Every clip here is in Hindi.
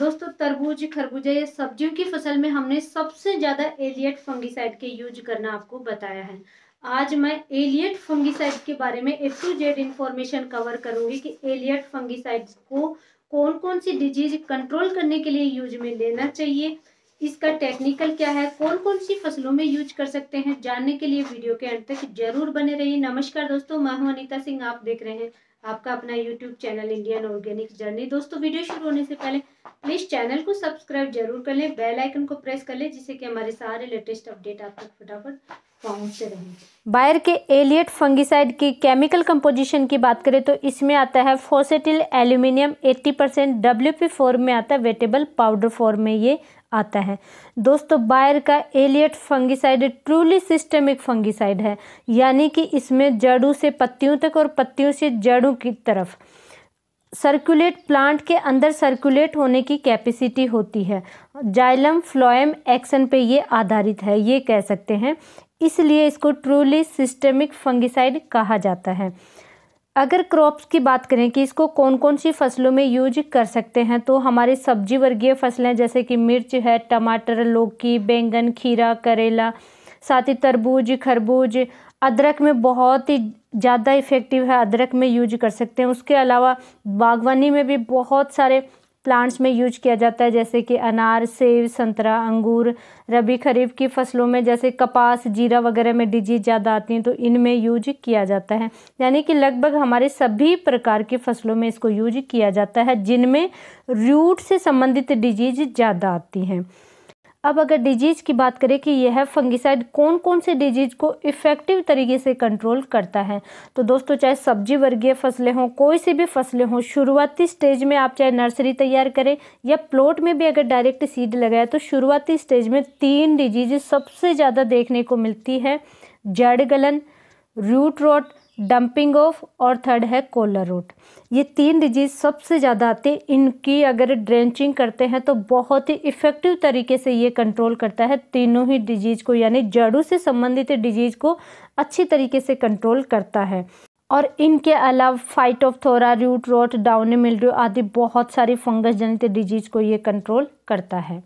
दोस्तों तरबूज खरबूजा या सब्जियों की फसल में हमने सबसे ज़्यादा एलियट फंगिसाइड के यूज करना आपको बताया है आज मैं एलियट फंगिसाइड के बारे में A to Z information cover करूंगी कि एलियट फंगिसाइड को कौन कौन सी डिजीज कंट्रोल करने के लिए यूज में लेना चाहिए इसका टेक्निकल क्या है कौन कौन सी फसलों में यूज कर सकते हैं जानने के लिए वीडियो के अंत तक जरूर बने रहिए नमस्कार दोस्तों मैं हूं अनिता सिंह आप देख रहे हैं आपका अपना YouTube channel Indian organic journey दोस्तों वीडियो शुरू होने से पहले प्लीज़ चैनल को सब्सक्राइब जरूर कर लें बेल आइकन को प्रेस कर लें जिससे कि हमारे सारे लेटेस्ट अपडेट आप तक फटाफट पहुंचते रहे बायर के एलियट फंगिसाइड की केमिकल कंपोजिशन की बात करें तो इसमें आता है fosetyl aluminium 80 percent W form में आता है वेटेबल पाउडर फॉर्म में ये आता है दोस्तों बायर का Aliette fungicide truly systemic fungicide है यानी कि इसमें जड़ों से पत्तियों तक और पत्तियों से जड़ों की तरफ सर्कुलेट प्लांट के अंदर सर्कुलेट होने की कैपेसिटी होती है जाइलम फ्लोएम एक्शन पे ये आधारित है ये कह सकते हैं इसलिए इसको ट्रूली सिस्टमिक फंगिसाइड कहा जाता है अगर क्रॉप्स की बात करें कि इसको कौन कौन सी फसलों में यूज कर सकते हैं तो हमारे सब्जी वर्गीय फसलें जैसे कि मिर्च है टमाटर लौकी बैंगन खीरा करेला साथ ही तरबूज खरबूज अदरक में बहुत ही ज़्यादा इफ़ेक्टिव है अदरक में यूज कर सकते हैं उसके अलावा बागवानी में भी बहुत सारे प्लांट्स में यूज किया जाता है जैसे कि अनार सेब संतरा अंगूर रबी खरीफ की फसलों में जैसे कपास जीरा वगैरह में डिजीज ज़्यादा आती हैं तो इनमें यूज किया जाता है यानी कि लगभग हमारे सभी प्रकार की फसलों में इसको यूज किया जाता है जिनमें रूट से संबंधित डिजीज ज़्यादा आती हैं अब अगर डिजीज़ की बात करें कि यह फंगिसाइड कौन कौन से डिजीज़ को इफ़ेक्टिव तरीके से कंट्रोल करता है तो दोस्तों चाहे सब्जी वर्गीय फसलें हों कोई सी भी फसलें हों शुरुआती स्टेज में आप चाहे नर्सरी तैयार करें या प्लॉट में भी अगर डायरेक्ट सीड लगाए तो शुरुआती स्टेज में तीन डिजीज़ सबसे ज़्यादा देखने को मिलती है जड़ गलन रूट रोट डंपिंग ऑफ और थर्ड है कोलर रोट ये तीन डिजीज़ सबसे ज़्यादा आते हैं इनकी अगर ड्रेंचिंग करते हैं तो बहुत ही इफ़ेक्टिव तरीके से ये कंट्रोल करता है तीनों ही डिजीज़ को यानी जड़ों से संबंधित डिजीज़ को अच्छी तरीके से कंट्रोल करता है और इनके अलावा Phytophthora root rot downy mildew आदि बहुत सारी फंगस जनित डिजीज़ को ये कंट्रोल करता है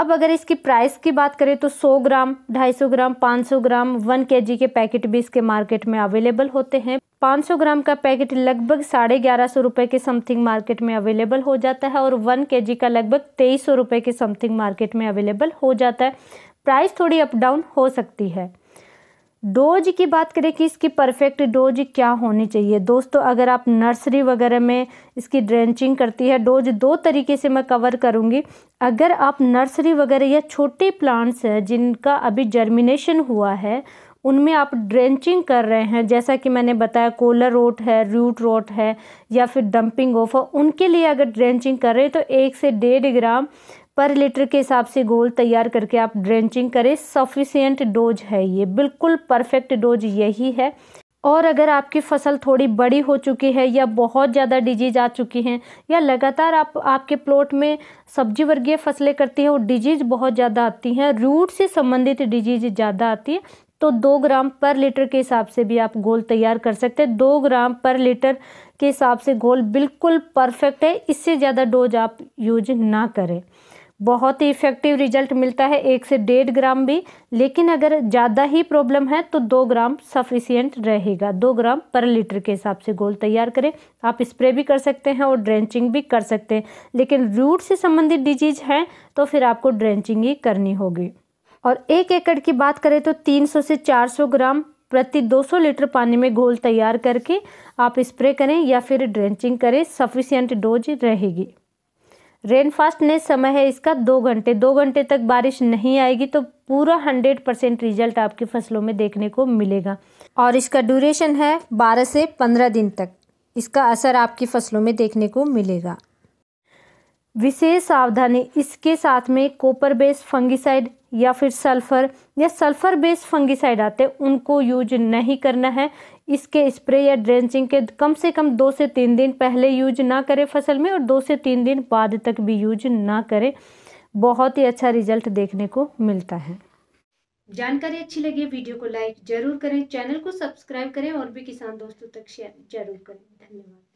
अब अगर इसकी प्राइस की बात करें तो 100 ग्राम 250 ग्राम 500 ग्राम 1 के के पैकेट भी इसके मार्केट में अवेलेबल होते हैं 500 ग्राम का पैकेट लगभग साढ़े ग्यारह सौ रुपये के समथिंग मार्केट में अवेलेबल हो जाता है और 1 के का लगभग तेईस सौ रुपये के समथिंग मार्केट में अवेलेबल हो जाता है प्राइस थोड़ी अप डाउन हो सकती है डोज की बात करें कि इसकी परफेक्ट डोज क्या होनी चाहिए दोस्तों अगर आप नर्सरी वगैरह में इसकी ड्रेंचिंग करती है डोज दो तरीके से मैं कवर करूँगी अगर आप नर्सरी वगैरह या छोटे प्लांट्स हैं जिनका अभी जर्मिनेशन हुआ है उनमें आप ड्रेंचिंग कर रहे हैं जैसा कि मैंने बताया कोलर रोट है रूट रोट है या फिर डंपिंग ऑफ उनके लिए अगर ड्रेंचिंग कर रहे हैं तो एक से डेढ़ ग्राम पर लीटर के हिसाब से घोल तैयार करके आप ड्रेंचिंग करें सफिशियंट डोज है ये बिल्कुल परफेक्ट डोज यही है और अगर आपकी फसल थोड़ी बड़ी हो चुकी है या बहुत ज़्यादा डिजीज आ चुकी हैं या लगातार आप आपके प्लॉट में सब्जी वर्गीय फसलें करती हैं और डिजीज बहुत ज़्यादा आती हैं रूट से संबंधित डिजीज ज़्यादा आती है तो दो ग्राम पर लीटर के हिसाब से भी आप घोल तैयार कर सकते हैं दो ग्राम पर लीटर के हिसाब से घोल बिल्कुल परफेक्ट है इससे ज़्यादा डोज आप यूज ना करें बहुत ही इफ़ेक्टिव रिजल्ट मिलता है एक से डेढ़ ग्राम भी लेकिन अगर ज़्यादा ही प्रॉब्लम है तो दो ग्राम सफिशियंट रहेगा दो ग्राम पर लीटर के हिसाब से गोल तैयार करें आप स्प्रे भी कर सकते हैं और ड्रेंचिंग भी कर सकते हैं लेकिन रूट से संबंधित डिजीज हैं तो फिर आपको ड्रेंचिंग ही करनी होगी और एक एकड़ की बात करें तो तीन से चार ग्राम प्रति 200 लीटर पानी में घोल तैयार करके आप स्प्रे करें या फिर ड्रेंचिंग करें सफिशियंट डोज रहेगी रेनफास्ट ने समय है इसका दो घंटे दो घंटे तक बारिश नहीं आएगी तो पूरा हंड्रेड परसेंट रिजल्ट आपकी फसलों में देखने को मिलेगा और इसका ड्यूरेशन है बारह से पंद्रह दिन तक इसका असर आपकी फसलों में देखने को मिलेगा विशेष सावधानी इसके साथ में कॉपर बेस्ड फंगिसाइड या फिर सल्फर या सल्फर बेस्ड फंगिसाइड आते हैं उनको यूज नहीं करना है इसके स्प्रे या ड्रेंचिंग के कम से कम दो से तीन दिन पहले यूज ना करें फसल में और दो से तीन दिन बाद तक भी यूज ना करें बहुत ही अच्छा रिजल्ट देखने को मिलता है जानकारी अच्छी लगी वीडियो को लाइक जरूर करें चैनल को सब्सक्राइब करें और भी किसान दोस्तों तक शेयर जरूर करें धन्यवाद